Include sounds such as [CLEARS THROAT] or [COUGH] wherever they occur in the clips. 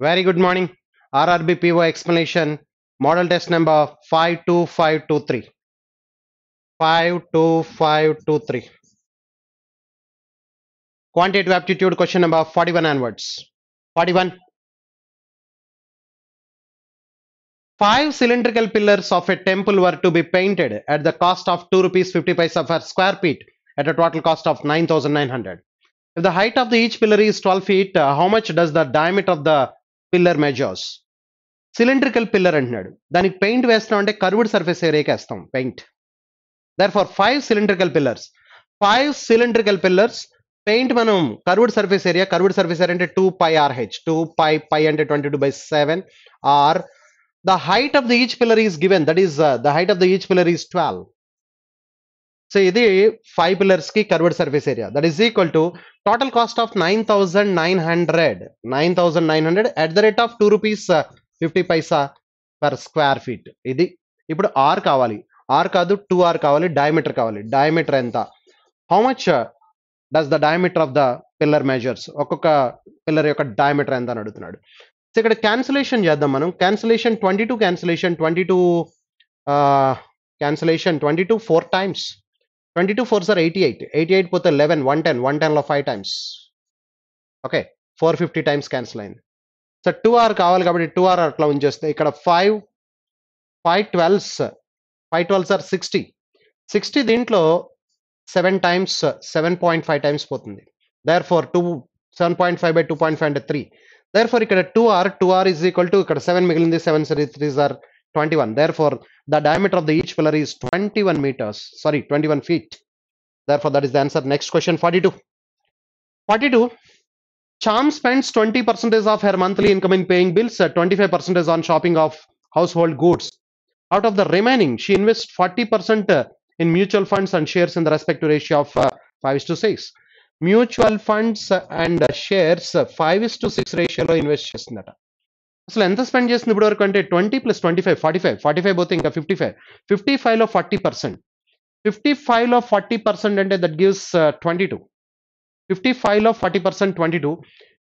Very good morning. RRB PO explanation model test number 52523. 52523. Quantitative aptitude question number 41 onwards. 41. Five cylindrical pillars of a temple were to be painted at the cost of 2 rupees 50 paisa per square feet at a total cost of 9900. If the height of the each pillar is 12 feet, uh, how much does the diameter of the pillar measures cylindrical pillar అంటున్నాడు దానికి paint వేస్తున్నాం అంటే curved surface ఏరియాకి వేస్తాం paint therefore five cylindrical pillars five cylindrical pillars paint మనం curved surface area curved surface area అంటే two pi r h two pi pi అంటే twenty two by seven r the height of the each pillar is given that is the height of the each pillar is twelve so ఇది five pillars కి curved surface area that is equal to total cost of nine thousand nine hundred nine thousand nine hundred at the rate of two rupees fifty paisa per square feet ఇది ఇప్పుడు r కావాలి r కాదు two r కావాలి diameter కావాలి diameter ఎంత how much does the diameter of the pillar measures ఒక్కొక్క pillar యొక్క diameter ఎంత అని అడుగుతున్నాడు సో ఇక్కడ క్యాన్సిలేషన్ చేద్దాం మనం cancellation twenty two cancellation twenty two cancellation twenty two four times twenty two four sir eighty eight eighty eight పోతే eleven one ten one టెన్లో five times okay four fifty times cancel అయింది sir two hour కావాలి కాబట్టి two hour అట్లా ఉంచేస్తే ఇక్కడ five five twelves five twelve sir sixty sixty దీంట్లో seven times seven point five times పోతుంది therefore two seven point five by two point five అంటే three therefore ఇక్కడ two r two are is equal to ఇక్కడ seven మిగిలింది seven three sir 21 therefore the diameter of the each pillar is 21 meters sorry 21 feet therefore that is the answer next question 42 42 Charm spends 20% of her monthly income in paying bills, 25% uh, on shopping of household goods. Out of the remaining, she invests 40% uh, in mutual funds and shares in the respective ratio of uh, 5 is to 6. Mutual funds and shares uh, 5 is to 6 ratio invest chestnut. అసలు ఎంత spend చేసింది ఇప్పుడు వరకు అంటే twenty plus twenty five forty five forty five పోతే ఇంకా fifty five fifty ఫైవ్లో forty percent fifty ఫైవ్లో ఫార్టీ పర్సెంట్ అంటే that gives twenty two fifty ఫైవ్లో forty percent twenty two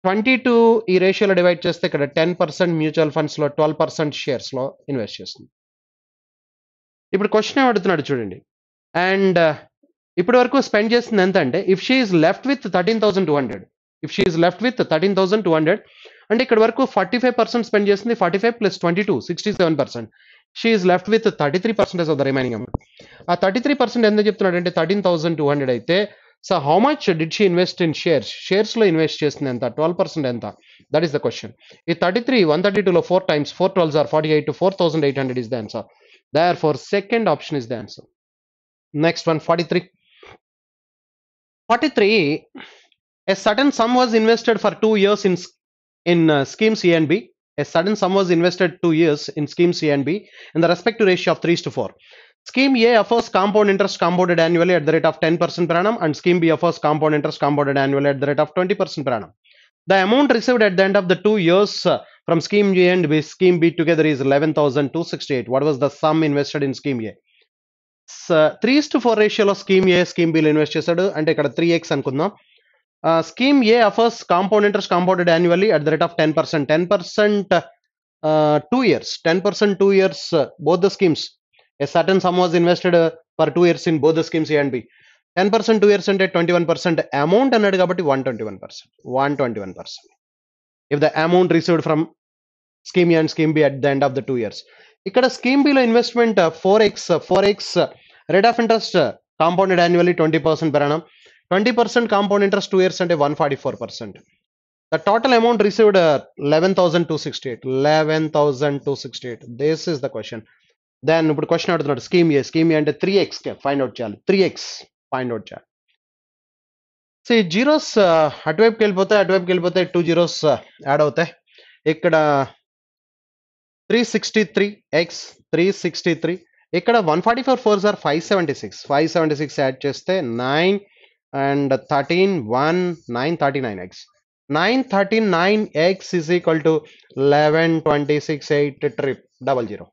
twenty two ఈ రేషియోలో డివైడ్ చేస్తే ఇక్కడ టెన్ పర్సెంట్ మ్యూచువల్ ఫండ్స్లో ట్వెల్వ్ పర్సెంట్ షేర్స్లో ఇన్వెస్ట్ చేస్తుంది ఇప్పుడు క్వశ్చన్ ఏమడుతున్నాడు చూడండి అండ్ uh, ఇప్పటి వరకు స్పెండ్ చేసింది ఎంత అంటే if she is left with thirteen thousand two hundred if she is left with thirteen thousand two hundred అంటే ఇక్కడ వరకు ఫార్టీ ఫైవ్ పర్సెంట్ స్పెండ్ చేసింది forty five plus twenty two sixty seven percent she is left with thirty three percentage of the remaining amount ఆ thirty three percent ఎంత చెప్తున్నాడు అంటే thirteen thousand two hundred అయితే so how much did she invest in shares షేర్స్లో invest చేసింది ఎంత twelve percent ఎంత that is the question ఈ thirty three one thirty టూలో four times four twelve or forty eight four thousand eight hundred is the answer therefore second option is the answer next one forty three forty three a certain sum was invested for two years in in uh, scheme C and B, a sudden sum was invested two years in scheme C and B in the respective ratio of 3 to 4. Scheme A offers compound interest compounded annually at the rate of 10% per annum and scheme B offers compound interest compounded annually at the rate of 20% per annum. The amount received at the end of the two years uh, from scheme A and B, scheme B together is 11,268. What was the sum invested in scheme A? Uh, three to four ratio of scheme A scheme B బీలు invest చేశాడు అంటే three x x అనుకుందాం uh, scheme A offers compound interest compounded annually at the rate of 10%. 10% uh, two years, 10% two years, uh, both the schemes. A certain sum was invested for uh, two years in both the schemes A and B. 10% two years and 21% amount and 121%. 121%. If the amount received from scheme A and scheme B at the end of the two years. Scheme B investment 4x uh, 4x uh, rate of interest compounded annually 20% per annum. 20% compound interest 2 years and a 144%. The total amount received uh, 11,268. 11,268. This is the question. Then put question out of scheme A. Scheme A and 3x. Find out. Chal. 3x. Find out. Chal. See, zeros. Uh, at web kelpote, at web kelpote, two zeros uh, add out. Ekada eh? 363x 363. Ekada 144 fours 576. 576 add chest 9 and 13 1 x 939x is equal to eleven twenty six eight trip double zero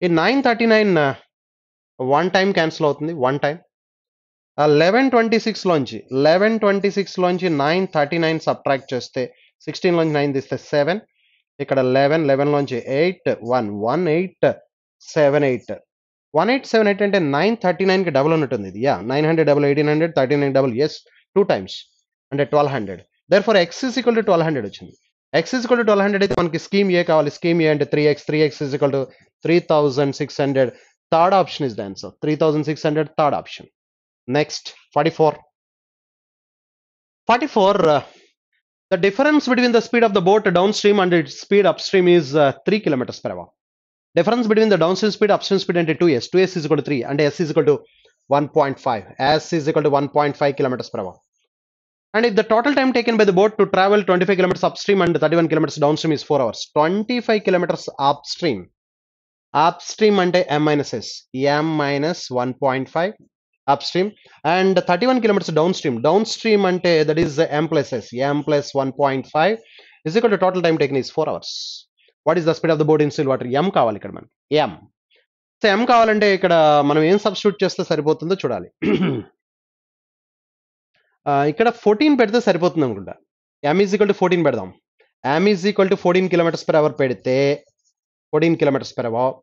in 939 uh, one time cancel out one time 1126 launch 1126 launch 939 subtract just the 16 launch 9 this is 7 11 11 launch 8 1 7 8 one eight seven eight అంటే nine thirty నైన్కి double ఉన్నట్టుంది ఇది yeah nine hundred double eighteen hundred thirty nine double is two times అంటే twelve hundred therefore excess equal to twelve hundred వచ్చింది excess equal to twelve hundred అయితే మనకి scheme A కావాలి scheme A అంటే three x three x is equal to three thousand six hundred third option is the answer three thousand six hundred third option next forty four forty four the difference between the speed of the boat downstream and its speed upstream is uh, 3 kilometers per hour difference between the downstream speed upstream speed and 2s 2s is equal to 3 and s is equal to 1.5 s is equal to 1.5 kilometers per hour and if the total time taken by the boat to travel 25 kilometers upstream and 31 kilometers downstream is 4 hours 25 kilometers upstream upstream and m minus s m minus 1.5 upstream and 31 kilometers downstream downstream and uh, that is m plus s m plus 1.5 is equal to total time taken is 4 hours what is the speed of the boat in still water m కావాలి ఇక్కడ మనకి ఎం so ఎం కావాలంటే ఇక్కడ మనం ఏం substitute చేస్తే సరిపోతుందో చూడాలి [CLEARS THROAT] ఇక్కడ ఫోర్టీన్ పెడితే సరిపోతుంది అనుకుంటా m is equal to fourteen పెడదాం m is equal to fourteen kilometres per hour పెడితే fourteen kilometres per hour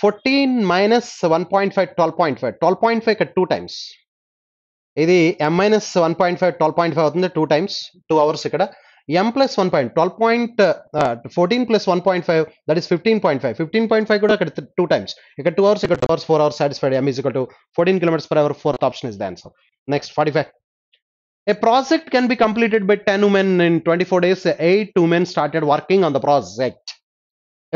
fourteen minus one point five twelve point five twelve point five ఇక్కడ టూ టైమ్స్ ఇది m minus one point five twelve point five అవుతుంది two times two hours ఇక్కడ m plus 1 point 12 point, uh, uh 14 plus 1.5 that is 15.5 15.5 kuda get two times get 2 hours ikkada 2 hours 4 hours satisfied m is equal to 14 kilometers per hour fourth option is the answer next 45 a project can be completed by 10 women in 24 days 8 women started working on the project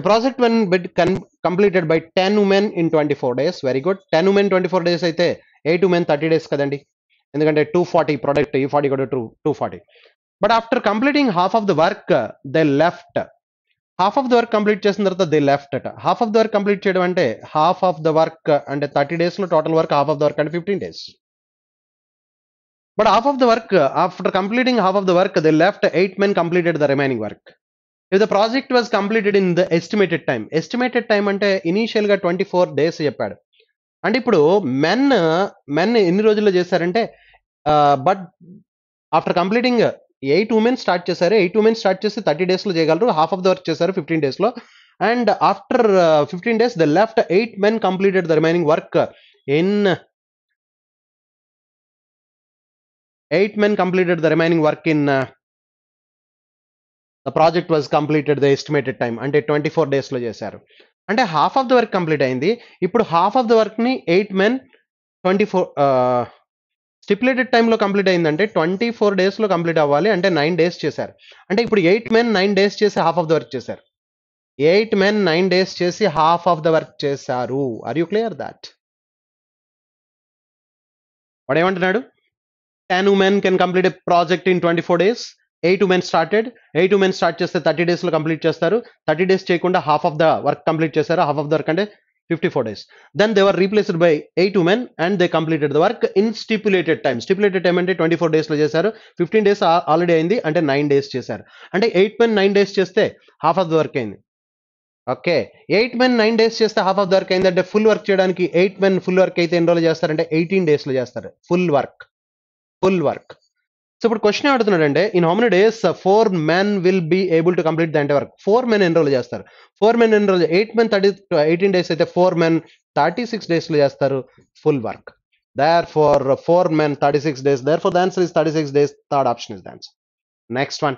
a project when can completed by 10 women in 24 days very good 10 women 24 days eight eight men thirty days కదండి ఎందుకంటే two forty two forty ఈ forty కూడా two two two forty but after completing half of the work they left half of the work complete చేసిన తర్వాత they left అట half of the work complete చేయడం అంటే half of the work అంటే thirty డేస్లో total work half of the work అంటే fifteen days but half of the work after completing half of the work they left eight men completed the remaining work if the project was completed in the estimated time estimated time అంటే ఇనీషియల్గా twenty four days చెప్పాడు అంటే ఇప్పుడు men men uh, ఎన్ని రోజుల్లో చేశారంటే but after completing eight women start చేశారు eight women start చేసి థర్టీ డేస్లో చేయగలరు హాఫ్ ఆఫ్ ద వర్క్ చేశారు ఫిఫ్టీన్ డేస్లో and after fifteen days the left eight men completed the remaining work in eight men completed the remaining work in the project was completed the estimated time అంటే twenty four డేస్లో చేశారు అంటే half of the work complete అయింది ఇప్పుడు half of the వర్క్ని eight men twenty four stipulated టైంలో complete అయిందంటే twenty four డేస్లో కంప్లీట్ అవ్వాలి అంటే నైన్ డేస్ చేశారు అంటే ఇప్పుడు ఎయిట్ మెన్ నైన్ డేస్ చేసి హాఫ్ ఆఫ్ ద వర్క్ చేశారు ఎయిట్ మెన్ నైన్ డేస్ చేసి హాఫ్ ఆఫ్ ద వర్క్ చేశారు ఆర్ యూ క్లియర్ దాట్ వాడు ఏమంటున్నాడు ten women can complete project in twenty four days eight women started eight women start చేస్తే thirty డేస్లో complete చేస్తారు thirty days చేయకుండా half of the work complete చేశారు half of the work అంటే 54 days. Then they were replaced by 8 women and they completed the work in stipulated time. Stipulated time అంటే 24 డేస్లో చేశారు fifteen days already అయింది అంటే nine days చేశారు అంటే eight men nine days చేస్తే హాఫ్ ఆఫ్ ద వర్క్ అయింది okay eight men nine days చేస్తే హాఫ్ ఆఫ్ ద వర్క్ అయింది అంటే ఫుల్ వర్క్ చేయడానికి ఎయిట్ మెన్ ఫుల్ వర్క్ అయితే ఎన్ని రోజులు చేస్తారు చేస్తారంటే ఎయిటీన్ డేస్లో చేస్తారు full work full work So, for question out of the in how many days four men will be able to complete the entire work? Four men enroll just there. Four men enroll eight men thirty to eighteen days. the four men thirty-six days just there full work. Therefore, four men thirty-six days. Therefore, the answer is thirty-six days. Third option is the answer. Next one.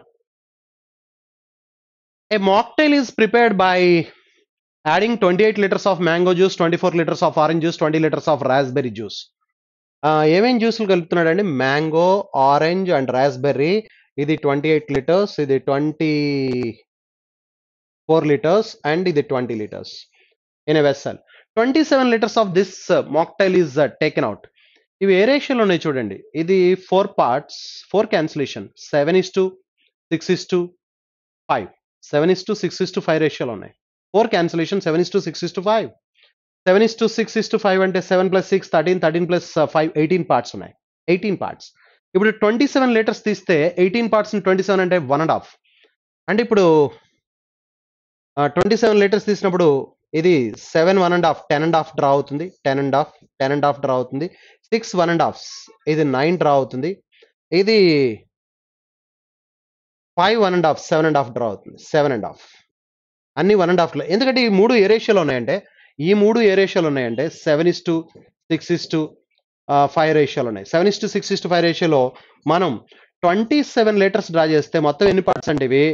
A mocktail is prepared by adding twenty-eight liters of mango juice, twenty-four liters of orange juice, twenty liters of raspberry juice. ఏమేం జ్యూసులు కలుపుతున్నాడు అండి mango orange and raspberry ఇది twenty eight litres ఇది twenty four litres and ఇది twenty litres in a vessel twenty seven litres of this mocktail is taken out ఇవి ఏ రేషియోలో ఉన్నాయి చూడండి ఇది four parts four cancellation seven is to six is to five seven is to six is to five రేషియోలో ఉన్నాయి four cancellation seven is to six is to five seven is to six is to five అంటే seven plus six thirteen thirteen plus five eighteen parts ఉన్నాయి eighteen parts ఇప్పుడు twenty seven litres తీస్తే eighteen parts twenty seven అంటే one and half అంటే ఇప్పుడు twenty seven litres తీసినప్పుడు ఇది seven one and half ten and half draw అవుతుంది ten and half ten and half draw అవుతుంది సిక్స్ వన్ అండ్ హాఫ్ ఇది nine draw అవుతుంది ఇది five one and half seven and half draw అవుతుంది seven and half అన్ని one and హాఫ్లో ఎందుకంటే ఈ మూడు ఏ రేషియోలో ఉన్నాయంటే ఈ మూడు ఏ రేషియోలు ఉన్నాయంటే seven is to six is to five రేషియోలు ఉన్నాయి seven is to six is to five రేషియోలో మనం ట్వంటీ సెవెన్ లీటర్స్ డ్రా చేస్తే మొత్తం ఎన్ని పార్ట్స్ అండి ఇవి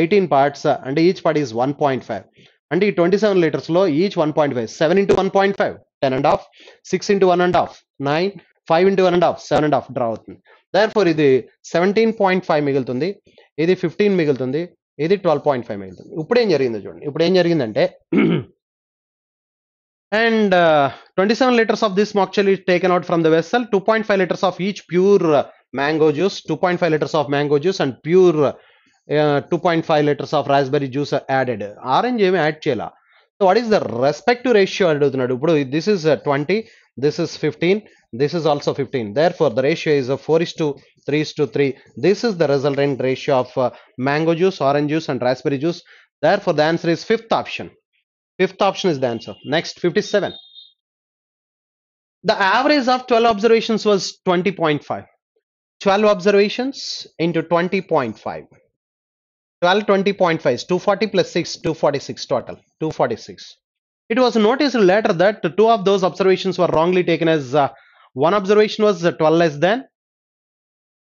ఎయిటీన్ పార్ట్స్ అంటే each part is one point five అంటే ఈ ట్వంటీ సెవెన్ లీటర్స్లో each one point five seven into one point five ten and half six into one and half nine five into one and half seven and half draw అవుతుంది therefore ఇది seventeen point five మిగులుతుంది ఇది fifteen మిగులుతుంది ఇది twelve point five మిగులుతుంది ఇప్పుడు ఏం జరిగిందో చూడండి ఇప్పుడు ఏం జరిగిందంటే and uh, 27 liters of this mockchill is taken out from the vessel 2.5 liters of each pure uh, mango juice 2.5 liters of mango juice and pure uh, 2.5 liters of raspberry juice are added orange em add chela so what is the respective ratio adutunadu ippudu this is 20 this is 15 this is also 15 therefore the ratio is uh, 4 is to 3 is to 3 this is the resultant ratio of mango juice orange juice and raspberry juice therefore the answer is fifth option Fifth option is the answer. Next, 57. The average of 12 observations was 20.5. 12 observations into 20.5. 12 20.5 is 240 plus 6 246 total 246 it was noticed later that two of those observations were wrongly taken as uh, one observation was 12 less than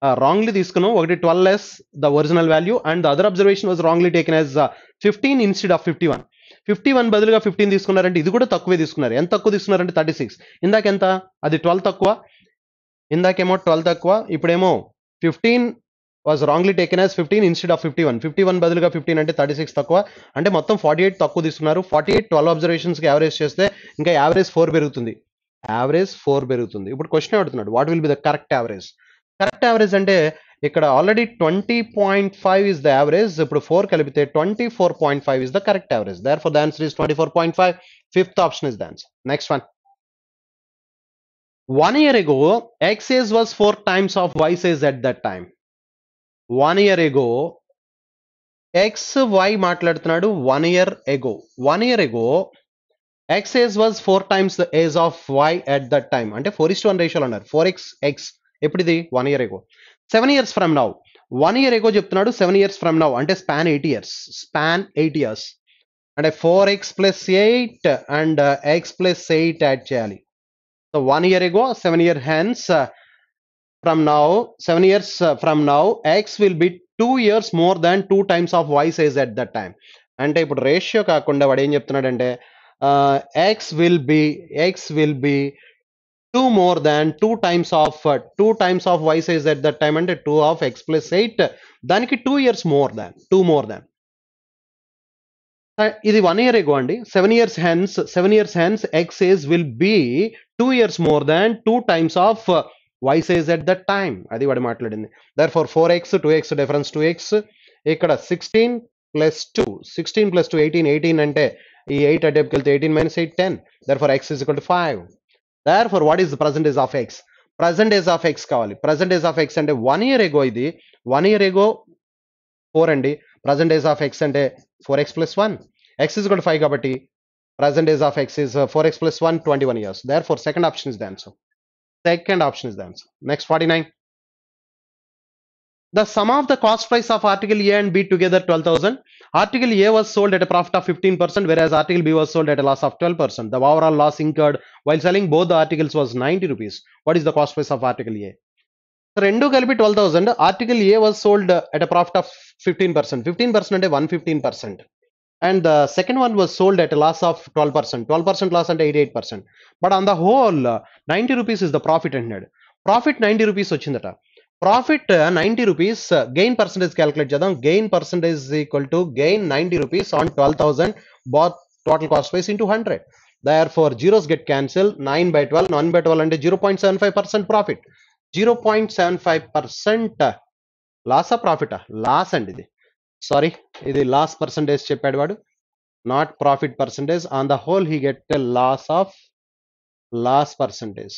uh, wrongly తీసుకున్నాం ఒకటి 12 less the original value and the other observation was wrongly taken as uh, 15 instead of 51 fifty one బదులుగా fifteen తీసుకున్నారంటే ఇది కూడా తక్కువే తీసుకున్నారు ఎంత తక్కువ తీసుకున్నారంటే థర్టీ సిక్స్ ఇందాక ఎంత అది ట్వెల్వ్ తక్కువ ఇందాకేమో ట్వెల్వ్ తక్కువ ఇప్పుడేమో fifteen was wrongly taken as fifteen instead of fifty one fifty one బదులుగా ఫిఫ్టీన్ అంటే థర్టీ సిక్స్ తక్కువ అంటే మొత్తం ఫార్టీ ఎయిట్ తక్కువ తీసుకున్నారు ఫార్టీ ఎయిట్ ట్వెల్వ్ అబ్జర్వేషన్స్కి యావరేజ్ చేస్తే ఇంకా యావరేజ్ ఫోర్ పెరుగుతుంది యావరేజ్ ఫోర్ పెరుగుతుంది ఇప్పుడు క్వశ్చన్ అడుగుతున్నాడు what will be the correct average correct average అంటే ఇక్కడ already twenty point five is the average ఇప్పుడు ఫోర్ కలిపితే twenty four point five is the correct average therefore the answer is twenty four point five fifth option is the answer next one one year ago x age was four times of y's age at that time one year ago x y మాట్లాడుతున్నాడు one year ago one year ago x age was four times the age of y at that time అంటే four is one రేషియోలో అన్నారు four x x ఇది one year ago seven years from now one year ago చెప్తున్నాడు seven years from now అంటే span eight years span eight years అంటే four x plus eight and x plus eight add చేయాలి so one year ago seven year hence from now seven years from now x will be two years more than two times of y's age at that time అంటే ఇప్పుడు ratio కాకుండా వాడు ఏం చెప్తున్నాడంటే x will be x will B 2 more than 2 times of uh, 2 times of y size at that time and 2 of x plus 8 then 2 years more than 2 more than Is uh, it 1 year ago and 7 years hence 7 years hence x is will be 2 years more than 2 times of uh, y size at that time therefore 4x to x difference 2x 16 plus 2 16 plus 2 18 18 and 8 18 minus 8 10 therefore x is equal to 5 therefore what is percentage of x percentage of x కావాలి percentage of x అంటే one year ago ఇది one year ago four అండి percentage of x అంటే four x plus one x is కూడా five కాబట్టి percentage of x is four x plus one twenty one years therefore second option is the answer second option is the answer next forty nine the sum of the cost price of article A and B together 12,000. Article A was sold at a profit of 15% whereas article B was sold at a loss of 12%. The overall loss incurred while selling both the articles was 90 rupees. What is the cost price of article A? So, rendu be 12,000. Article A was sold at a profit of 15%. 15% and 115%. And the second one was sold at a loss of 12%. 12% loss and 88%. But on the whole, 90 rupees is the profit ended. Profit 90 rupees. Profit ninety rupees gain percentage calculate చేద్దాం gain percentage equal to gain ninety rupees on twelve thousand both total cost వైస్ into hundred there four zeros get cancel nine by twelve nine by twelve అంటే zero point seven five percent profit zero point seven five percent loss లాసా ప్రాఫిటా loss అండి ఇది sorry ఇది loss percentage చెప్పాడు వాడు not profit percentage on the whole he get lost of loss percentage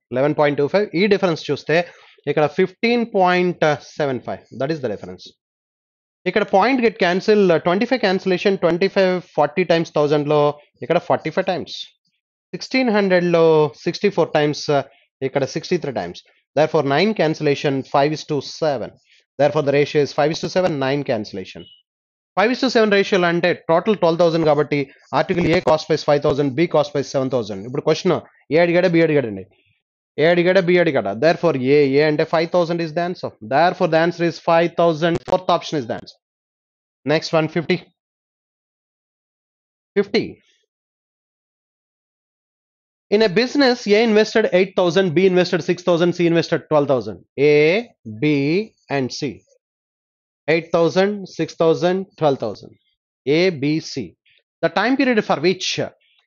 eleven point two five ఈ difference చూస్తే ఇక్కడ fifteen point seven five that is the difference ఇక్కడ point get cancel twenty five cancellation twenty five forty times థౌజండ్లో ఇక్కడ forty five times sixteen హండ్రెడ్లో sixty four times ఇక్కడ sixty three times therefore nine cancellation five is to seven therefore the ratio is five is to seven nine cancellation five is to seven రేషియోలు అంటే total twelve thousand కాబట్టి article A cost price five thousand B cost price seven thousand ఇప్పుడు question A అడిగాడే B అడిగాడండి A అడిగాడా B అడిగాడా there Therefore, A, A అంటే 5000 is the answer. Therefore, the answer is 5000. Fourth option is the answer. Next one, 50. 50. in a business a invested 8000 b invested 6000 c invested 12000 a b and c 8000 6000 12000 a b c the time period for which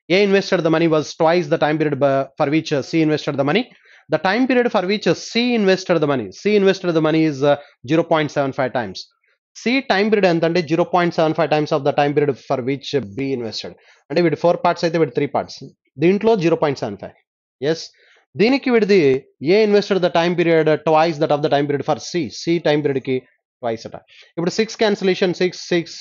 a invested the money was twice the time period for which uh, C invested the money. The time period for which uh, C invested the money, C invested the money is uh, 0.75 times. C time period and 0.75 times of the time period for which B invested. And with four parts, I with three parts. The include 0.75. Yes. Then with the A invested the time period twice that of the time period for C. C time period key twice that. If six cancellation, six six.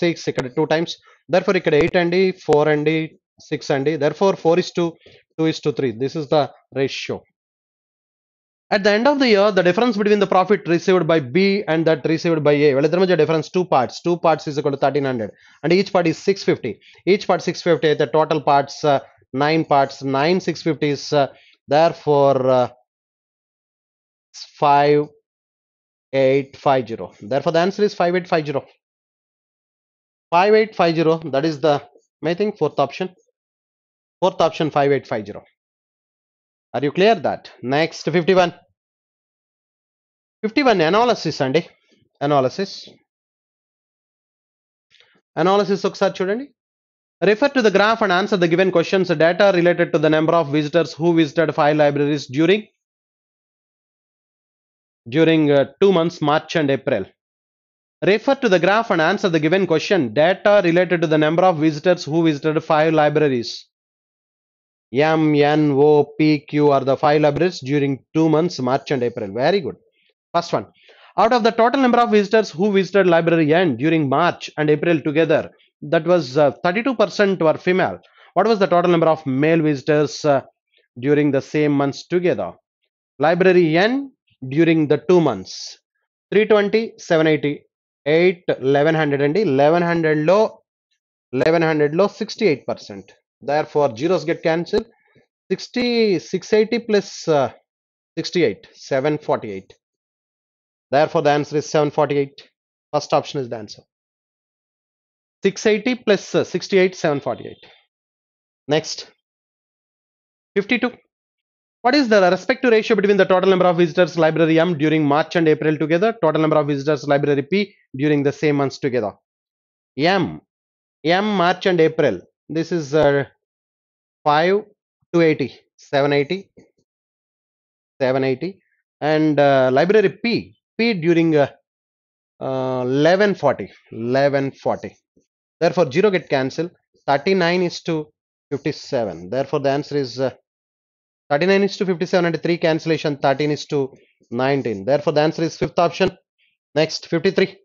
Two times. Therefore, it could eight and a four and a 6 and a Therefore, 4 is to 2 is to 3. This is the ratio. At the end of the year, the difference between the profit received by B and that received by A. Well, there is a difference two parts. Two parts is equal to 1300 and each part is 650. Each part 650, the total parts uh, 9 parts, 9 650 is uh, therefore uh, 5850. Therefore, the answer is 5850. 5850, that is the, I think, fourth option. Fourth option 5850. Are you clear that? Next 51. 51 analysis Sunday. analysis. Analysis ఒకసారి చూడండి Refer to the graph and answer the given questions. Data related to the number of visitors who visited five libraries during during uh, two months, March and April. Refer to the graph and answer the given question. Data related to the number of visitors who visited five libraries M, N, O, P, Q are the five libraries during two months, March and April. Very good. First one. Out of the total number of visitors who visited Library N during March and April together, that was 32% uh, were female. What was the total number of male visitors uh, during the same months together? Library N during the two months 320, 780, 8, 1100 and 1100 low, 1100 low 68%. Therefore, zeros get cancelled. 60, 680 plus, uh, 68, 748. Therefore, the answer is 748. First option is the answer. 680 plus, uh, 68, 748. Next, 52. What is the respective ratio between the total number of visitors library M during March and April together, total number of visitors library P during the same months together? M, M March and April. This is uh, 5 280 780 780 and uh, library p p during uh, uh, 1140 1140 therefore 0 get cancelled 39 is to 57 therefore the answer is uh, 39 is to 57 and 3 cancellation 13 is to 19 therefore the answer is fifth option next 53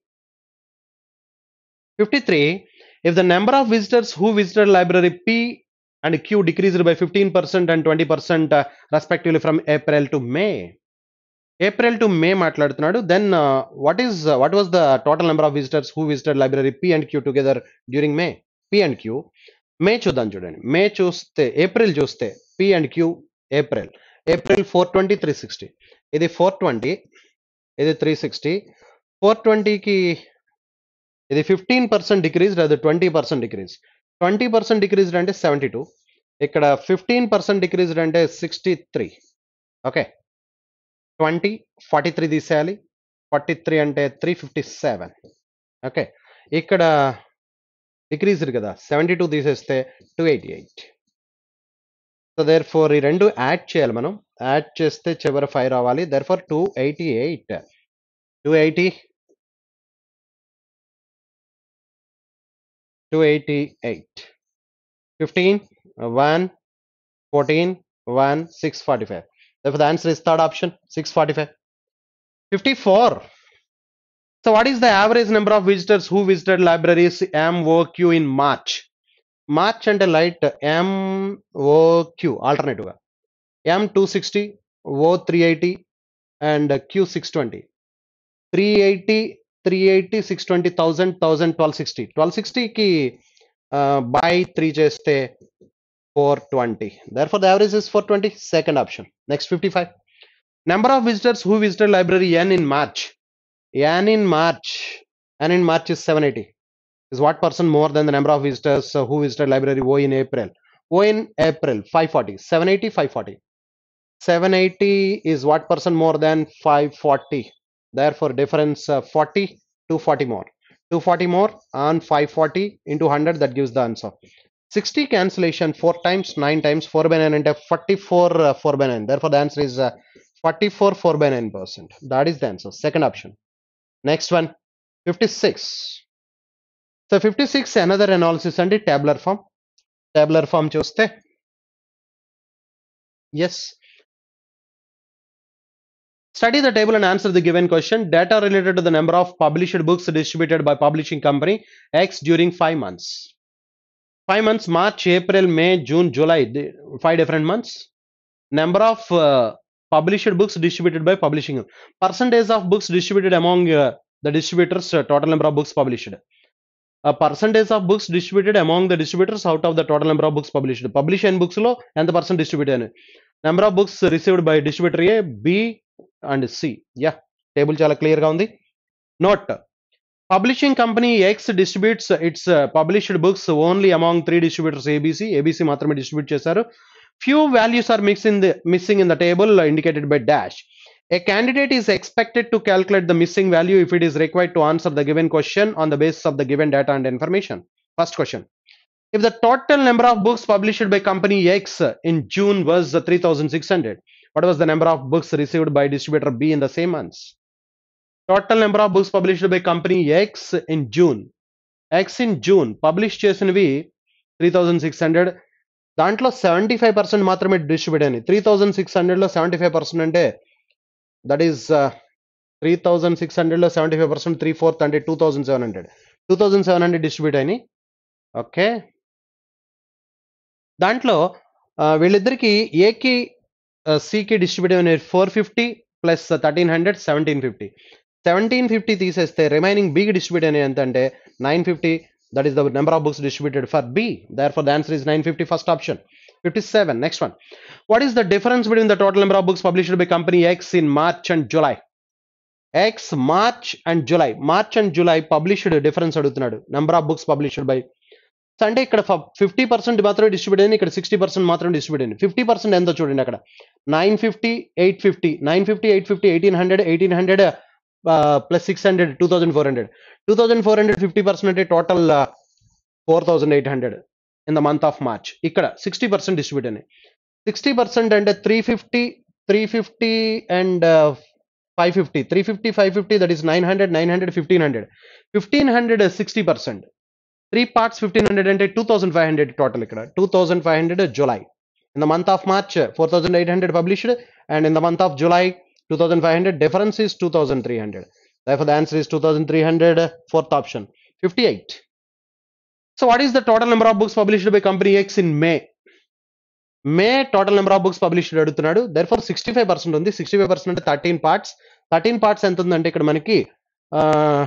53 if the number of visitors who visited library p and Q decreased by 15% and twenty percent uh, respectively from April to May. April to May మాట్లాడుతున్నాడు then what is what was the total number of visitors who visited library P and Q together during May P and Q May చూద్దాం చూడండి May చూస్తే April చూస్తే P and Q April April four twenty three sixty ఇది four twenty ఇది three sixty four ట్వంటీకి ఇది fifteen percent decrease లేదా twenty percent decrease twenty percent decreased అంటే సెవెంటీ టూ ఇక్కడ ఫిఫ్టీన్ పర్సెంట్ డిక్రీజ్డ్ అంటే sixty three okay twenty forty three తీసేయాలి forty three అంటే త్రీ ఫిఫ్టీ సెవెన్ ఓకే ఇక్కడ డిక్రీజ్డ్ కదా సెవెంటీ టూ తీసేస్తే two eighty eight so therefore ఈ రెండు యాడ్ చేయాలి మనం యాడ్ చేస్తే చివరి ఫైవ్ రావాలి therefore two eighty eight two eighty 288 15 1 14 1 645 therefore the answer is third option 645 54 so what is the average number of visitors who visited libraries MOQ in March March and light MOQ alternative M260 O380 and Q620 380 380, 620, 1000, 1260. 1260 ki uh, buy 3 jeste 420. Therefore, the average is 420. Second option. Next 55. Number of visitors who visited library N in March. N in March. N in March is 780. Is what person more than the number of visitors uh, who visited library O oh, in April? O oh, in April 540. 780, 540. 780 is what person more than 540 therefore difference uh, 40 240 more 240 more and 540 into 100 that gives the answer 60 cancellation 4 times 9 times 4 by 9 and 44 uh, 4 by 9 therefore the answer is uh, 44 4 by 9 percent that is the answer second option next one 56 so 56 another analysis and tabular form tabular form choose yes Study the table and answer the given question. Data related to the number of published books distributed by publishing company X during five months. Five months March, April, May, June, July, five different months. Number of uh, published books distributed by publishing. Percentage of books distributed among uh, the distributors, uh, total number of books published. A percentage of books distributed among the distributors out of the total number of books published. Publish and books low and the percent distributed. Number of books received by distributor A, B, and C. Yeah, table chala clear gaundi. Note publishing company X distributes its uh, published books only among three distributors ABC. ABC matrame distribute chesaru. Few values are missing in the table uh, indicated by dash. A candidate is expected to calculate the missing value if it is required to answer the given question on the basis of the given data and information. First question. If the total number of books published by company X in June was 3600, What was the number of books received by distributor B in the same months? Total number of books published by company x in June X in June publish చేసినవి three thousand six hundred దాంట్లో seventy five percent మాత్రమే distribute అయినాయి three thousand six హండ్రెడ్లో seventy five percent అంటే that is three thousand six హండ్రెడ్లో seventy five percent three fourth అంటే two thousand seven hundred two thousand seven hundred distribute అయినాయి okay దాంట్లో uh, వీళ్ళిద్దరికీ ఏకి uh, CK distributed on 450 1300, 1750. 1750 this is the remaining big distributed on 950, that is the number of books distributed for B. Therefore, the answer is 950, first option. 57, next one. What is the difference between the total number of books published by company X in March and July? X, March and July. March and July published difference a difference. Number of books published by so అంటే ఇక్కడ fifty percent మాత్రమే distribute అయింది ఇక్కడ sixty percent మాత్రమే distribute అయింది fifty percent ఎంతో చూడండి అక్కడ nine fifty eight fifty nine fifty eight fifty eighteen hundred eighteen hundred plus six hundred two thousand four hundred two thousand four hundred fifty percent అంటే total four thousand eight hundred in the month of March ఇక్కడ sixty percent distribute అని sixty percent అంటే three fifty three fifty and five fifty three fifty five fifty that is nine hundred nine hundred fifteen hundred fifteen hundred sixty percent three parts fifteen hundred అంటే two thousand five hundred total ఇక్కడ two thousand five hundred July in the month of March four thousand eight hundred published and in the month of July two thousand five hundred difference is two thousand three hundred two thousand three hundred fourth option fifty eight so what is the total number of books published by company x in May May total number of books published అడుగుతున్నాడు therefore sixty five percent ఉంది sixty five percent అంటే thirteen parts thirteen parts ఎంత ఉందంటే ఇక్కడ మనకి uh,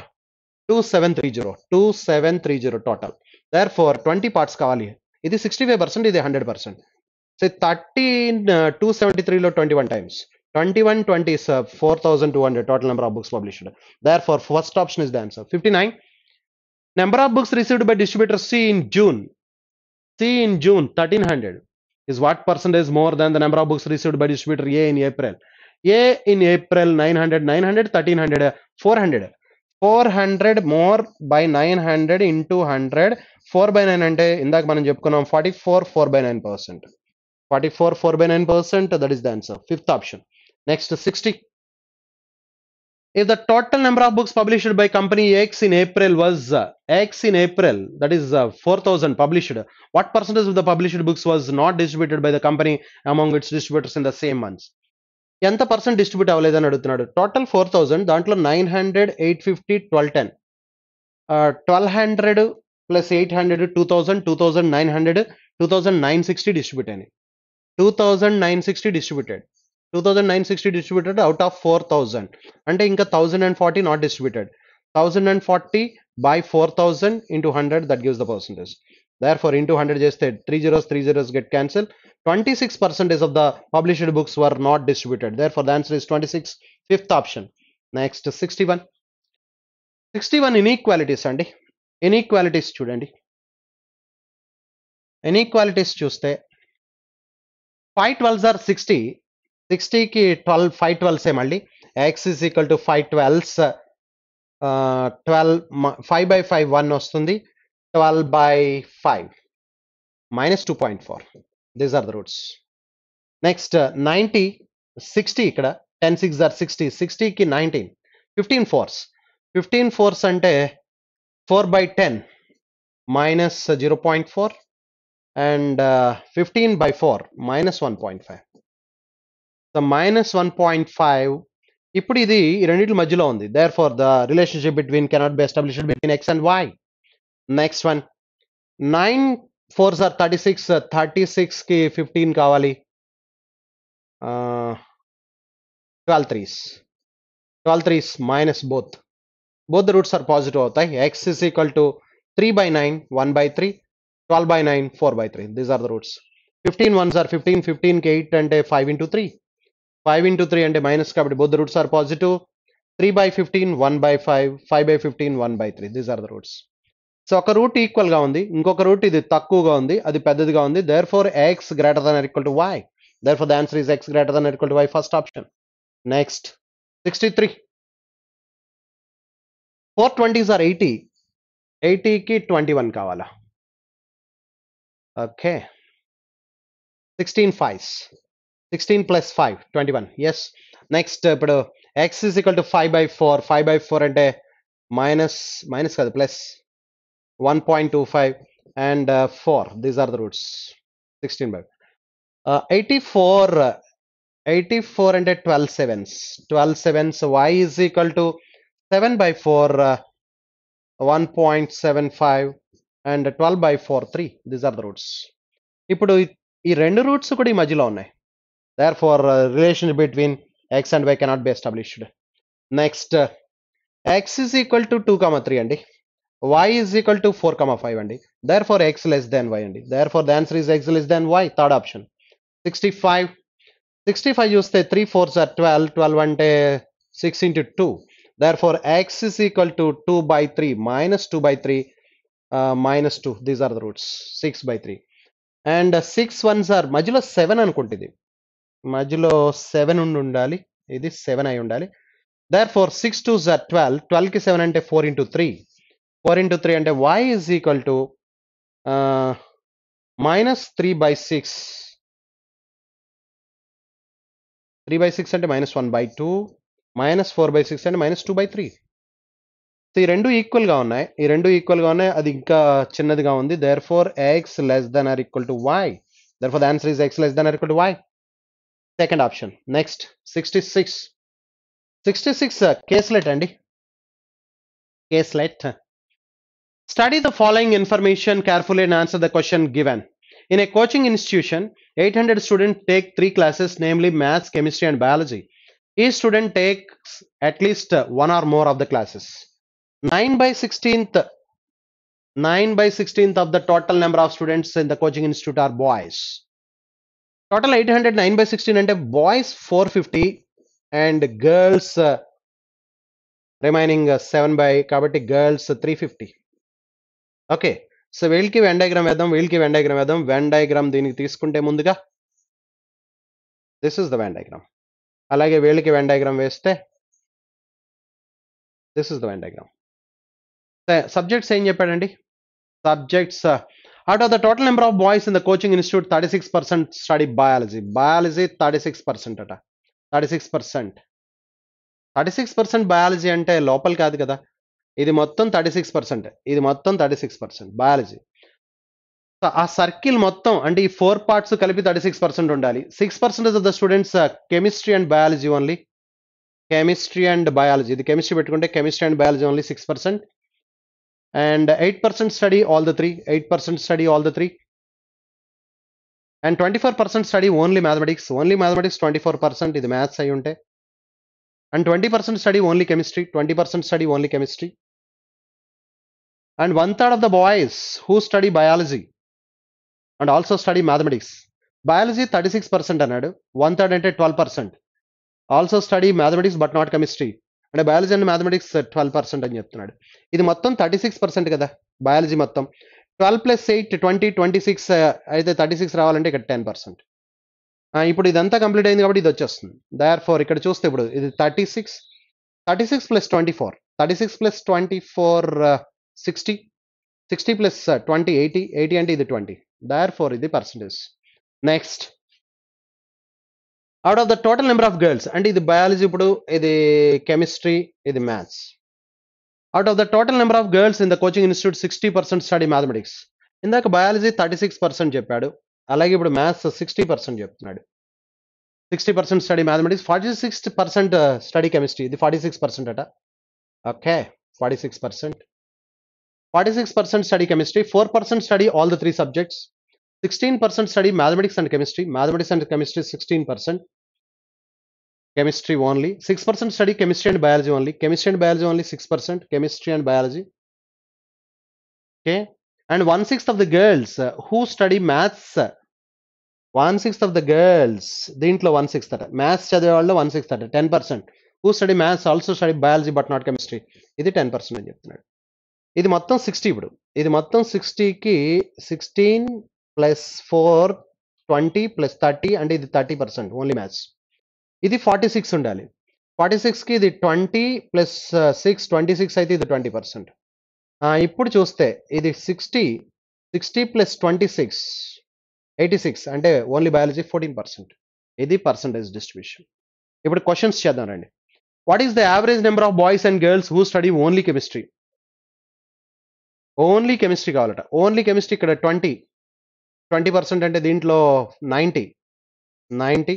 2730 total therefore 20 parts kavali It is 65 percent idi 100 percent so 13 uh, 273 21 times 21 20 is uh, 4200 total number of books published therefore first option is the answer 59 number of books received by distributor c in june c in june 1300 is what percent is more than the number of books received by distributor a in april a in april 900 900 1300 400 400 more by 900 into 100 4 by 9 అంటే ఇందాక మనం చెప్పుకున్నాం 44 4 by 9 percent 44 4 by 9 percent that is the answer fifth option next 60 if the total number of books published by company x in april was uh, x in april that is uh, 4000 published what percentage of the published books was not distributed by the company among its distributors in the same months ఎంత percent distribute అని అడుగుతున్నాడు total four thousand దాంట్లో nine hundred eight fifty twelve ten twelve hundred plus eight hundred two thousand two thousand nine hundred two thousand nine sixty distribute అయినాయి two thousand nine sixty distributed two thousand nine sixty distributed out of four thousand అంటే ఇంకా thousand and forty not distributed thousand and forty by four thousand into hundred that gives the percentage Therefore, into 100 just said 3 zeros, 3 zeros get cancelled. 26% of the published books were not distributed. Therefore, the answer is 26, fifth option. Next, 61. 61 inequalities, Andy. Inequalities, student. Inequalities, choose 5 12s are 60. 60 ki five twelves ఏ X is equal to to five twelves five five by five one వస్తుంది 12 by 5 minus 2.4 these are the roots next uh, 90 60 ikada, 10 6 are 60 60 ki 19 15 fours 15 fours and 4 by 10 minus uh, 0.4 and uh, 15 by 4 minus 1.5 the minus 1.5 therefore the relationship between cannot be established between x and y next one 9 4s are 36 uh, 36 k 15 kavali uh 12 threes 12 threes minus both both the roots are positive hota hai x is equal to 3 by 9 1 by 3 12 by 9 4 by 3 these are the roots 15 ones are 15 15 k and 5 into 3 5 into 3 and minus kavali both the roots are positive 3 by 15 1 by 5 5 by 15 1 by 3 these are the roots so ఒక root ఈక్వల్గా ఉంది ఇంకొక route ఇది తక్కువగా ఉంది అది పెద్దదిగా ఉంది therefore x greater than equal to y therefore the answer is x greater than equal to y first option next sixty three four twenty sir eighty ఎయిటీకి ట్వంటీ వన్ కావాలా okay sixteen five sixteen plus five twenty one yes next ఇప్పుడు x is equal to five by four five by four అంటే minus minus కాదు plus 1.25 and uh, 4 these are the roots 16 by uh, 84 84 and 12 sevens 12 sevens so y is equal to 7 by 4 uh, 1.75 and 12 by 4 3 these are the roots ఇప్పుడు ఈ రెండు roots కూడా ఈ మధ్యలో ఉన్నాయి therefore relation between x and y cannot be established next x is equal to two comma three అండి y is equal to four comma five అండి therefore x less than y అండి therefore the answer is x less than y third option sixty five sixty five చూస్తే three four sir twelve twelve అంటే six into two therefore x is equal to two by three minus two by three minus two these are the roots six by three and six one sir మధ్యలో seven అనుకుంటుంది మధ్యలో seven ఉండి ఉండాలి ఇది seven అయి ఉండాలి therefore six two sir twelve ట్వెల్వ్కి seven అంటే four into three 4 into 3 and y is equal to uh, 3 by 6. 3 by 6 and minus 1 by 2, minus 4 by 6 and minus 2 by 3. So, these two equal ga onna hai. These two equal ga onna hai, adhika chinnad Therefore, x less than or equal to y. Therefore, the answer is x less than or equal to y. Second option. Next, 66. 66 case let andi. Case let. Study the following information carefully and answer the question given. In a coaching institution, 800 students take three classes, namely maths, chemistry, and biology. Each student takes at least one or more of the classes. 9 by 16th 9 by 16th of the total number of students in the coaching institute are boys. Total 800 9 by 16 and boys 450 and girls uh, remaining uh, 7 by kabatti girls uh, 350. Okay so వీళ్ళకి Venn diagram వేద్దాం వీళ్ళకి Venn diagram వేద్దాం Venn diagram దీనికి తీసుకుంటే ముందుగా this is the Venn diagram అలాగే వీళ్ళకి Venn diagram వేస్తే this is the Venn diagram subjects ఏం చెప్పాడండి subjects out of the total number of boys in the coaching institute thirty six percent study biology biology thirty six percent అట thirty six percent thirty six percent biology అంటే లోపల కాదు కదా ఇది మొత్తం thirty six percent ఇది మొత్తం thirty six percent biology ఆ సర్కిల్ మొత్తం అంటే ఈ ఫోర్ పార్ట్స్ కలిపి థర్టీ సిక్స్ పర్సెంట్ ఉండాలి six percentage of the students chemistry and biology only chemistry and biology ఇది కెమిస్ట్రీ పెట్టుకుంటే chemistry and biology only six percent and eight percent study all the three eight percent study all the three and twenty four percent study only mathematics only mathematics twenty four percent ఇది maths అయి ఉంటే and twenty percent study only chemistry twenty percent study only chemistry and one third of the boys who study biology and also study mathematics biology thirty six percent అన్నాడు one third అంటే twelve percent also study mathematics but not chemistry అంటే biology and mathematics twelve percent అని చెప్తున్నాడు ఇది మొత్తం thirty six percent కదా biology మొత్తం twelve plus eight twenty twenty six అయితే థర్టీ సిక్స్ రావాలంటే ఇక్కడ టెన్ పర్సెంట్ ఇప్పుడు ఇదంతా కంప్లీట్ అయింది కాబట్టి ఇది వచ్చేస్తుంది దయర్ ఫోర్ ఇక్కడ చూస్తే ఇప్పుడు ఇది thirty six thirty six plus twenty four thirty six plus twenty four 60 60 uh, 20 80 80 and the 20 therefore the percentage next out of the total number of girls and the biology put the chemistry the maths out of the total number of girls in the coaching institute 60 percent study mathematics in the biology 36 percent chepadu alagi put maths 60 percent chepnadu 60 percent study mathematics 46 percent uh, study chemistry the 46 percent okay 46 percent 46% study chemistry, 4% study all the three subjects, 16% study mathematics and chemistry, mathematics and chemistry 16%, chemistry only, 6% study chemistry and biology only, chemistry and biology only 6%, chemistry and biology. Okay, and one sixth of the girls uh, who study maths, uh, one sixth of the girls, the one sixth, maths chadivallo one sixth, 10%. Who study maths also study biology but not chemistry. This 10% అని ఇది మొత్తం sixty ఇప్పుడు ఇది మొత్తం సిక్స్టీకి sixteen plus four twenty plus thirty అంటే ఇది thirty percent only maths ఇది ఫార్టీ సిక్స్ ఉండాలి ఫార్టీ సిక్స్కి ఇది twenty plus six twenty six అయితే ఇది ట్వంటీ పర్సెంట్ ఇప్పుడు చూస్తే ఇది sixty sixty plus twenty six eighty six అంటే ఓన్లీ బయాలజీ ఫోర్టీన్ పర్సెంట్ ఇది పర్సంటేజ్ డిస్ట్రిబ్యూషన్ ఇప్పుడు క్వశ్చన్స్ చేద్దాం రండి what is the average number of boys and girls who study only chemistry only chemistry కావాలట only chemistry ఇక్కడ twenty twenty percent అంటే దీంట్లో ninety ninety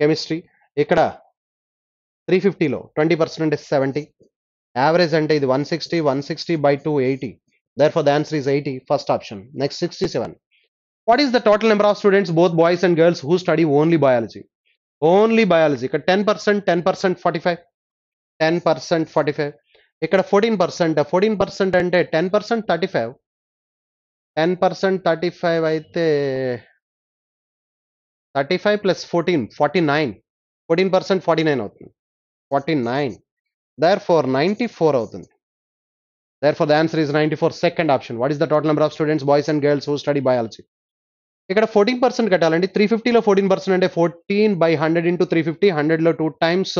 chemistry ఇక్కడ త్రీ ఫిఫ్టీలో ట్వంటీ పర్సెంట్ అంటే సెవెంటీ యావరేజ్ అంటే ఇది one sixty one sixty by two eighty therefore the answer is eighty first option next sixty seven what is the total number of students both boys and girls who study only biology only biology ఇక్కడ ten percent ten percent forty five ten percent forty five ఇక్కడ fourteen percent fourteen percent అంటే ten percent thirty five ten percent thirty five అయితే thirty five plus fourteen forty nine fourteen percent forty nine అవుతుంది forty nine therefore ninety four అవుతుంది therefore the answer is ninety four second option what is the total number of students boys and girls who study biology ఇక్కడ fourteen percent కట్టాలండి three ఫిఫ్టీలో fourteen percent అంటే fourteen by hundred into three fifty హండ్రెడ్లో two times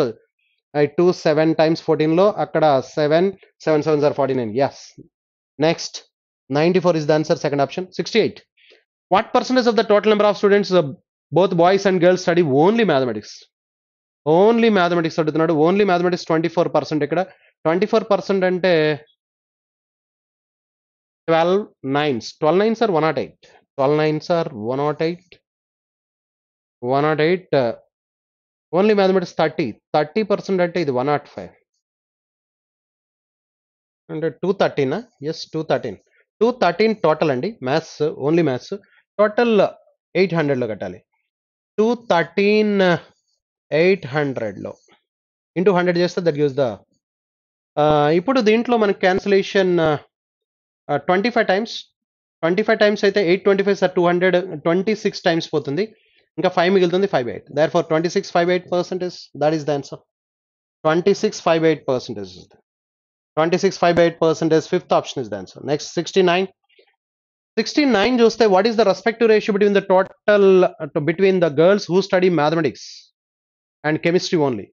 two seven times ఫోర్టీన్లో అక్కడ seven seven seven sir forty nine yes next ninety four is the answer second option sixty eight what percentage of the total number of students both boys and girls study only mathematics only mathematics అడుగుతున్నాడు only mathematics twenty four percent ఇక్కడ twenty four percent అంటే twelve nines twelve nines are one nought eight twelve nines are one nought eight one nought eight only mathematics thirty thirty percent అంటే ఇది one nought five అంటే two థర్టీనా yes two thirteen two thirteen total అండి maths only maths total eight హండ్రెడ్లో కట్టాలి two thirteen eight హండ్రెడ్లో into hundred చేస్తే that use the ఇప్పుడు దీంట్లో మనకి cancellation twenty five times twenty five times అయితే eight twenty five sir two hundred twenty six times పోతుంది ఇంకా ఫైవ్ మిగులుతుంది five eight therefore twenty six five eight percentage that is the answer twenty six five eight percentage twenty six five eight percentage fifth option is the answer next sixty nine sixty nine చూస్తే what is the respective ratio between the total between the girls who study mathematics and chemistry only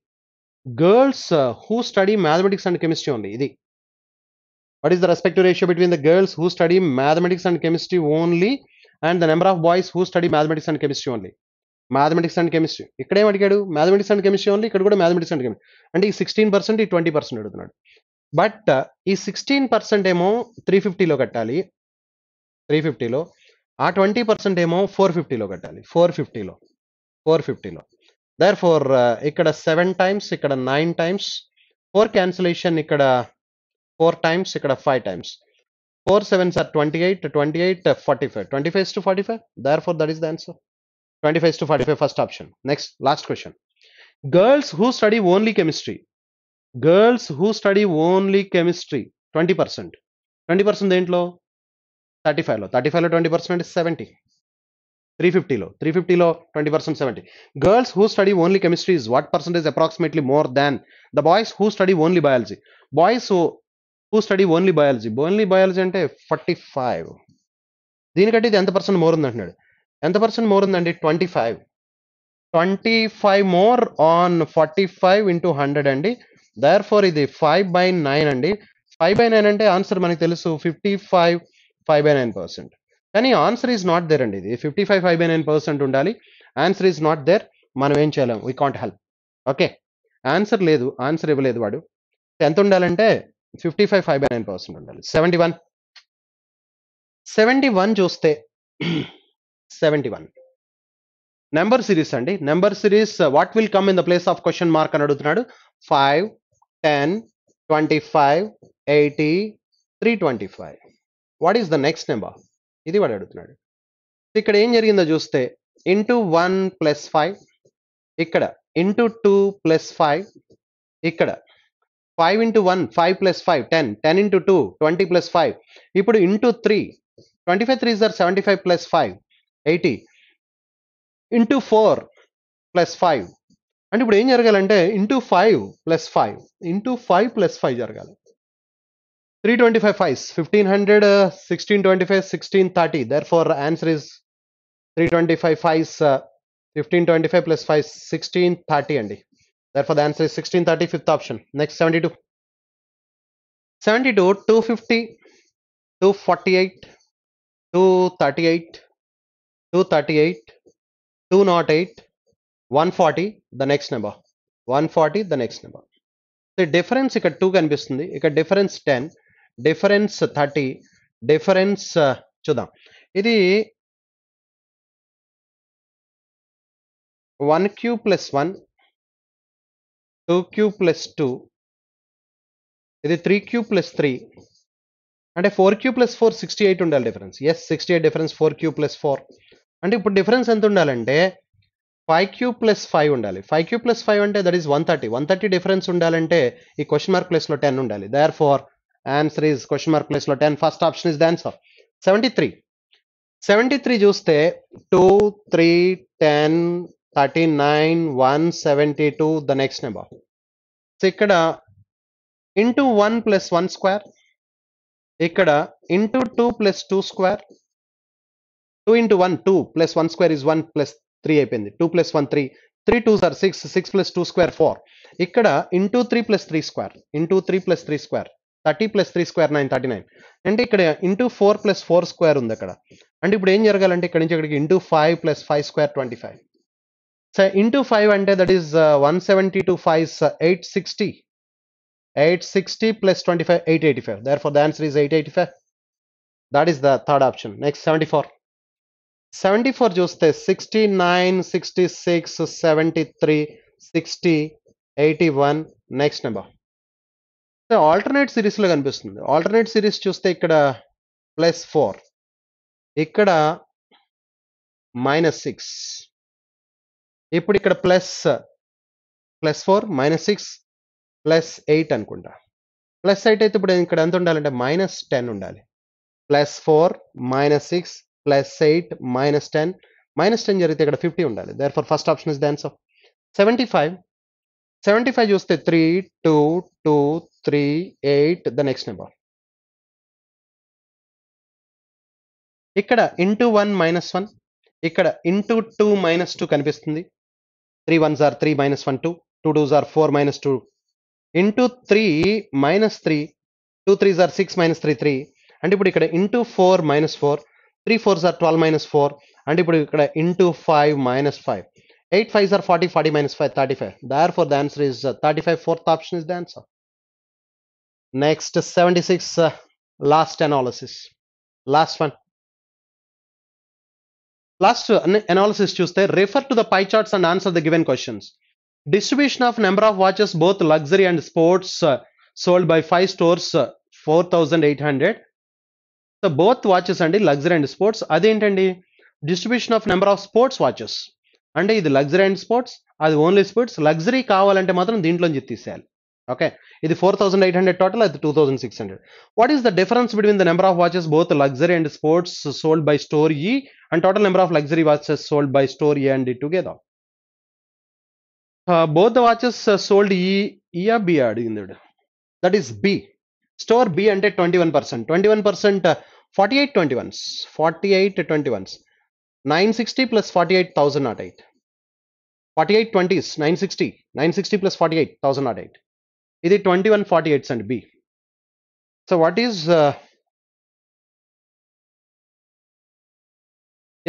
girls who study mathematics and chemistry only ఇది what is the respective ratio between the girls who study mathematics and chemistry only and the number of boys who study mathematics and chemistry only mathematics and chemistry ఇక్కడేం అడిగాడు mathematics and chemistry only ఇక్కడ కూడా mathematics and chemistry అంటే ఈ sixteen percent ఈ twenty percent అడుగుతున్నాడు but uh, ఈ sixteen percent ఏమో త్రీ ఫిఫ్టీలో కట్టాలి త్రీ ఫిఫ్టీలో ఆ ట్వంటీ పర్సెంట్ ఏమో ఫోర్ ఫిఫ్టీలో కట్టాలి ఫోర్ ఫిఫ్టీలో ఫోర్ ఫిఫ్టీలో దర్ ఫోర్ ఇక్కడ సెవెన్ టైమ్స్ ఇక్కడ నైన్ టైమ్స్ ఫోర్ క్యాన్సిలేషన్ ఇక్కడ ఫోర్ టైమ్స్ ఇక్కడ five times four seven sir twenty eight twenty eight forty five twenty five to forty five therefore that is the answer 25 to 45 first option next last question girls who study only chemistry girls who study only chemistry twenty percent twenty percent దేంట్లో thirty ఫైవ్లో thirty ఫైవ్లో twenty percent seventy three ఫిఫ్టీలో three ఫిఫ్టీలో twenty percent seventy girls who study only chemistry is what percentage approximately more than the boys who study only biology boys who study only biology only biology అంటే forty five దీనికంటే ఇది ఎంత percent more ఉంది అంటున్నాడు ఎంత percent more ఉందండి twenty five twenty five more on forty five into hundred అండి therefore ఇది ఫైవ్ బై నైన్ అండి ఫైవ్ బై నైన్ అంటే ఆన్సర్ మనకి తెలుసు fifty five five by nine percent కానీ ఆన్సర్ ఈజ్ నాట్ దేర్ అండి ఇది fifty five five by nine percent ఉండాలి ఆన్సర్ ఈజ్ నాట్ దేర్ మనం ఏం చేయలేం we can't help okay answer లేదు ఆన్సర్ ఇవ్వలేదు వాడు ఎంత ఉండాలంటే fifty five five by nine percent ఉండాలి సెవెంటీ వన్ సెవెంటీ వన్ చూస్తే సెవెంటీ వన్ నెంబర్ సిరీస్ అండి number series what will come in the place of question mark అని అడుగుతున్నాడు five ten twenty five eighty three twenty five what is the next number ఇది వాడు అడుగుతున్నాడు ఇక్కడ ఏం జరిగిందో చూస్తే ఇంటూ వన్ ప్లస్ ఫైవ్ ఇక్కడ ఇంటూ టూ ప్లస్ ఫైవ్ ఇక్కడ five into one five plus five ten ten into two twenty plus five ఇప్పుడు into three twenty five three sir seventy five plus five 80 into 4 plus 5 and ipudu em jaragalante into 5 plus 5 into 5 plus 5 325 5 1500 1625 1630. therefore answer is 325 5 uh, 1525 plus 5 16 30 and therefore the answer is 16 fifth option next 72 72 250 248 238 two two thirty eight eight nought one forty the next number one forty the next number so difference ఇక్కడ two కనిపిస్తుంది ఇక్కడ difference ten difference thirty difference చూద్దాం ఇది one cube plus one two cube plus two ఇది three cube plus three అంటే four cube plus four sixty eight ఉండాలి difference yes sixty eight difference four cube plus four అంటే ఇప్పుడు difference ఎంత ఉండాలంటే five cube plus five ఉండాలి five cube plus five అంటే that is one thirty one thirty difference ఉండాలంటే ఈ question mark ప్లేస్లో టెన్ ఉండాలి therefore answer is question mark ప్లేస్లో ten first option is the answer seventy three seventy three చూస్తే two three ten thirty nine one seventy two the next number so ఇక్కడ into one plus one square ఇక్కడ into two plus two square 2 into 1, 2 plus 1 square is 1 plus 3 ipindi. 2 plus 1, 3. 3 2s are 6, 6 plus 2 square 4. Ikkada into 3 plus 3 square. Into 3 plus 3 square. 30 plus 3 square 9, 39. And ikkada into 4 plus 4 square unda kada. And ipide enjara gala ante into 5 plus 5 square 25. So into 5 ante that is uh, 170 to 5 is uh, 860. 860 plus 25, 885. Therefore the answer is 885. That is the third option. Next 74. Seventy four చూస్తే sixty nine sixty six seventy three sixty eighty one next number alternate సిరీస్లో కనిపిస్తుంది alternate series చూస్తే ఇక్కడ plus four ఇక్కడ minus six ఇప్పుడు ఇక్కడ plus plus four minus six plus eight అనుకుంటా plus eight అయితే ఇప్పుడు ఇక్కడ ఎంత ఉండాలంటే మైనస్ టెన్ ఉండాలి plus four minus six plus 8 minus 10 minus 10 jari jarithi 50 undali therefore first option is the answer 75 75 use the 3 2 2 3 8 the next number ikkada into 1 minus 1 ikkada into 2 minus 2 kanipistundi 3 ones are 3 minus 1 2 2 twos are 4 minus 2 into 3 minus 3 2 threes are 6 minus 3 3 and ipudu ikkada into 4 minus 4 3 4s are 12 minus 4 and you put it into 5 minus 5 8 5s are 40 40 minus 5 35 therefore the answer is uh, 35 fourth option is the answer next 76 uh, last analysis last one last uh, analysis choose there refer to the pie charts and answer the given questions distribution of number of watches both luxury and sports sold by five stores 4800 so both watches under luxury and sports. are Adi distribution of number of sports watches. Under the luxury and sports are the only sports. Luxury kaval and the madam dintlon jitti sell. Okay. the 4800 total at 2600. What is the difference between the number of watches both luxury and sports sold by store E and total number of luxury watches sold by store E and D together? Uh, both the watches uh, sold E, or B That is B. Store B and 21%. 21% 48 21s 48 21s 960 plus 48000 not 8 48 20s 960 960 plus 48000 not 8 ఇది twenty one forty eights and B so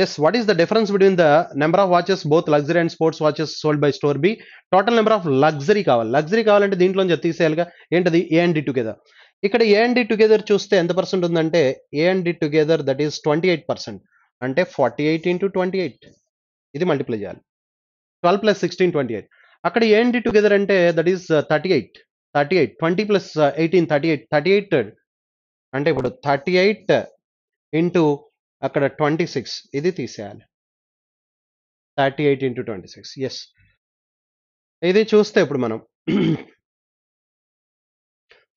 yes what is the difference between the number of watches both luxury and sports watches sold by store b total number of luxury కావాలి luxury కావాలంటే దీంట్లో నుంచి తీసేయాలిగా the A and D together. ఇక్కడ ఏ and D together చూస్తే ఎంత పర్సెంట్ ఉందంటే A and D together that is twenty eight percent అంటే forty eight into twenty eight ఇది మల్టిప్లై చేయాలి twelve plus sixteen twenty eight అక్కడ ఏ అండ్ డి టుగెదర్ అంటే that is thirty eight thirty eight twenty plus eighteen thirty eight thirty eight అంటే ఇప్పుడు thirty eight into అక్కడ twenty six ఇది తీసేయాలి thirty eight into twenty six yes ఇది చూస్తే ఇప్పుడు మనం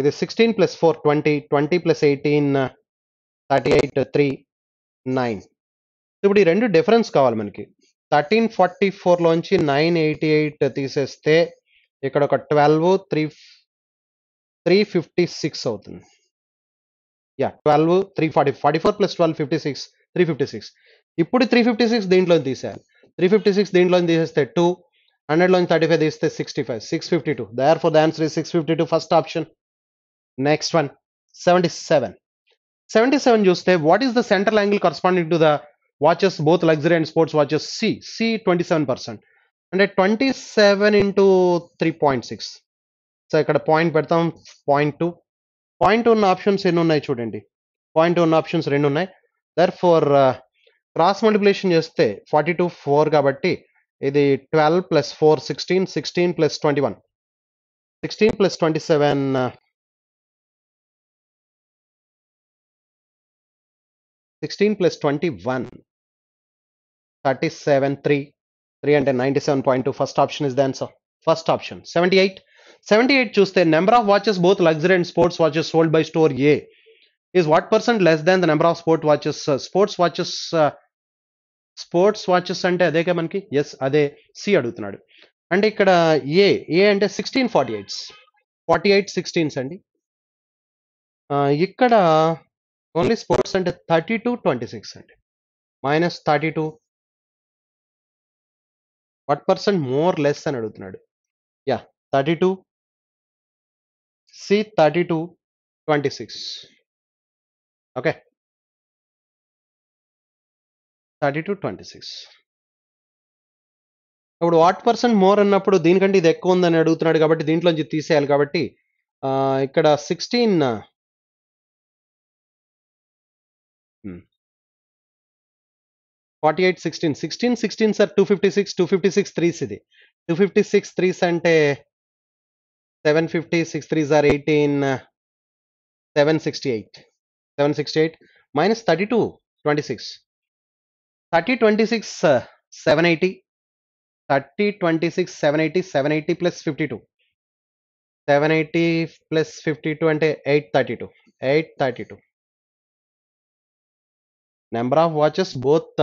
ఇది sixteen plus four twenty twenty plus eighteen thirty eight three nine ఇప్పుడు ఈ రెండు డిఫరెన్స్ కావాలి మనకి థర్టీన్ ఫార్టీ ఫోర్లోంచి నైన్ ఎయిటీ ఎయిట్ తీసేస్తే ఇక్కడ ఒక twelve three three fifty six అవుతుంది yeah twelve three forty forty four plus twelve fifty six three fifty six ఇప్పుడు త్రీ ఫిఫ్టీ సిక్స్ దీంట్లో తీసేయాలి త్రీ ఫిఫ్టీ సిక్స్ దీంట్లో తీసేస్తే టూ హండ్రెడ్లోంచి థర్టీ ఫైవ్ తీస్తే sixty five six fifty two therefore the answer six fifty two first option next one seventy seven seventy seven చూస్తే what is the central angle corresponding to the watches both luxury and sports watches C C twenty seven percent అంటే twenty seven into three point six so ఇక్కడ point పెడతాం point two point ఉన్న options ఎన్ని ఉన్నాయి చూడండి point ఉన్న options రెండు ఉన్నాయి దర్ ఫోర్ క్రాస్ మల్టిప్లికేషన్ చేస్తే ఫార్టీ టూ ఫోర్ కాబట్టి ఇది twelve plus four sixteen sixteen plus twenty one sixteen plus twenty seven sixteen plus twenty one thirty seven three three అంటే ninety seven point two first option is the answer first option seventy eight seventy eight చూస్తే number of watches both luxury and sports watches sold by store A is what percent less than the number of sport watches sports watches sports watches అంటే అదేగా మనకి yes అదే C అడుగుతున్నాడు అంటే ఇక్కడ A A అంటే sixteen forty eights forty eight sixteens అండి ఇక్కడ ఓన్లీ స్పోర్ట్స్ అంటే థర్టీ టు ట్వంటీ సిక్స్ అండి minus thirty two one percent more less అని అడుగుతున్నాడు yeah thirty two see thirty two twenty six okay thirty two twenty six ఇప్పుడు what percent more అన్నప్పుడు దీనికంటే ఇది ఎక్కువ ఉందని అడుగుతున్నాడు కాబట్టి దీంట్లోంచి తీసేయాలి కాబట్టి ఇక్కడ sixteen forty eight sixteen sixteen sixteen sir two fifty six two fifty six threes ఇది టూ ఫిఫ్టీ సిక్స్ త్రీస్ అంటే seven fifty six threes are eighteen seven sixty eight seven sixty eight minus thirty two twenty six thirty twenty six seven eighty thirty twenty six seven eighty seven eighty plus fifty two seven eighty plus fifty two అంటే eight thirty two eight thirty two number of watches both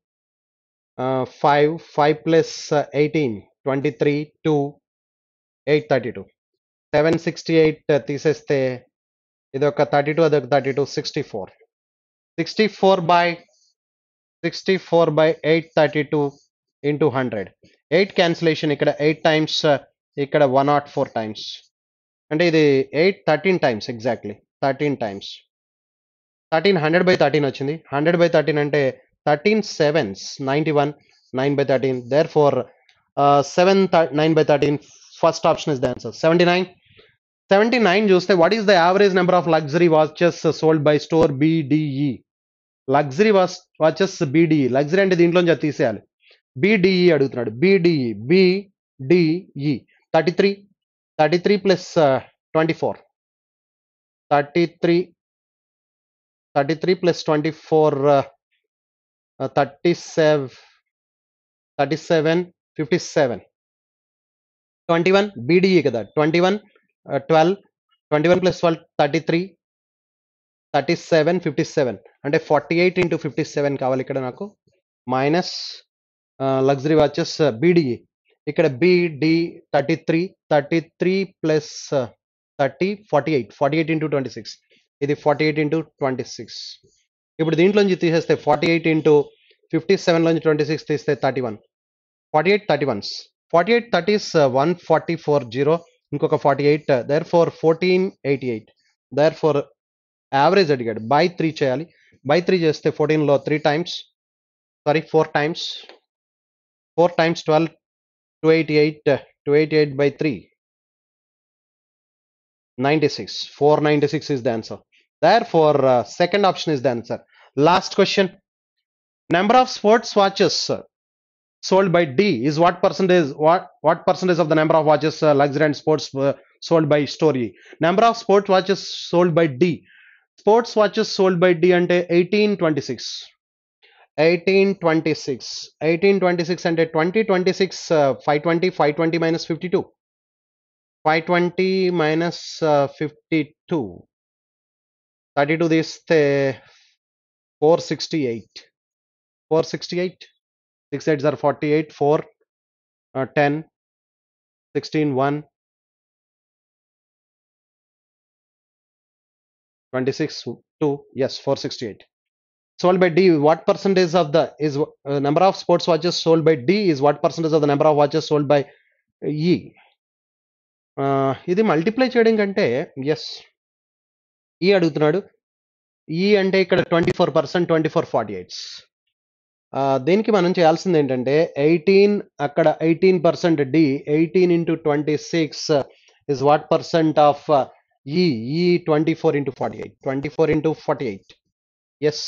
five five plus eighteen twenty three two eight thirty two seven sixty eight తీసేస్తే ఇది ఒక thirty two అది ఒక thirty two sixty four sixty four by sixty four by eight thirty two into hundred eight cancellation ఇక్కడ eight times uh, ఇక్కడ one not four times అంటే ఇది eight thirteen times exactly thirteen times thirteen hundred by thirteen వచ్చింది hundred by thirteen అంటే 13 sevens 91 9 by 13 therefore uh, 9 by 13 first option is the answer 79 79 what is the average number of luxury watches sold by store BDE luxury watches BDE luxury and the అది తీసేయాలి BDE BDE BDE 33 33 uh, 24 33 33 24 uh, thirty seven thirty seven fifty seven twenty one BDE కదా twenty one twelve twenty one plus twelve thirty three thirty seven fifty seven అంటే forty eight into fifty seven కావాలి ఇక్కడ నాకు minus luxury watches BDE ఇక్కడ BD thirty three thirty three plus thirty forty eight forty eight into twenty six ఇది forty eight into twenty six ఇప్పుడు దీంట్లోంచి తీసేస్తే forty eight into fifty సెవెన్లోంచి twenty six తీస్తే thirty one forty eight thirty ones forty eight thirties one forty four zero ఇంకొక forty eight therefore fourteen eighty eight therefore average అడిగాడు by three చేయాలి by three చేస్తే ఫోర్టీన్లో three times sorry four times four times twelve two eighty eight two eighty eight by three ninety six four ninety six is the answer Therefore, uh, second option is the answer. Last question. Number of sports watches sold by D is what percentage? What what percentage of the number of watches uh, luxury and sports uh, sold by story? Number of sports watches sold by D. Sports watches sold by D and 1826. 1826 1826 and 2026 uh, 520 520 minus 52 520 minus, uh, 52 32 this uh, 468 468 6 are 48 4 uh, 10 16 1 26 2 yes 468 sold by d what percentage of the is uh, number of sports watches sold by d is what percentage of the number of watches sold by e uh, ఇది multiply చేయడం కంటే Yes. ఈ అడుగుతున్నాడు ఈ అంటే ఇక్కడ twenty four percent twenty four forty eights దీనికి మనం చేయాల్సింది ఏంటంటే ఎయిటీన్ అక్కడ eighteen percent D eighteen into twenty six is what percent of ఈ ఈ twenty four into forty eight twenty four into forty eight yes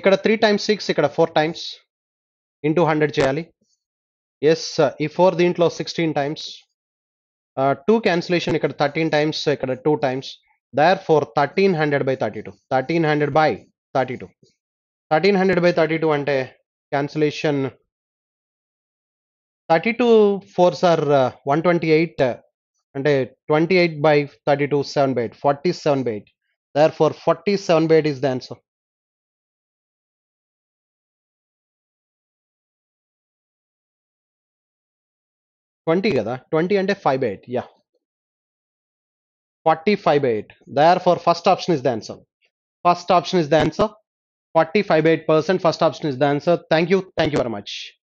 ఇక్కడ త్రీ టైమ్స్ సిక్స్ ఇక్కడ four times into hundred చేయాలి ఎస్ ఈ four దీంట్లో sixteen times two cancellation ఇక్కడ thirteen times ఇక్కడ two times therefore 1300 by 32 1300 by 32 1300 by 32 and a cancellation 32 fours are uh, 128 uh, and 28 by 32 7 by 47 by 8 therefore 47 by 8 is the answer Twenty, gada. Twenty and five by eight. Yeah. 45 by 8. Therefore, first option is the answer. First option is the answer. 45 by 8 percent. First option is the answer. Thank you. Thank you very much.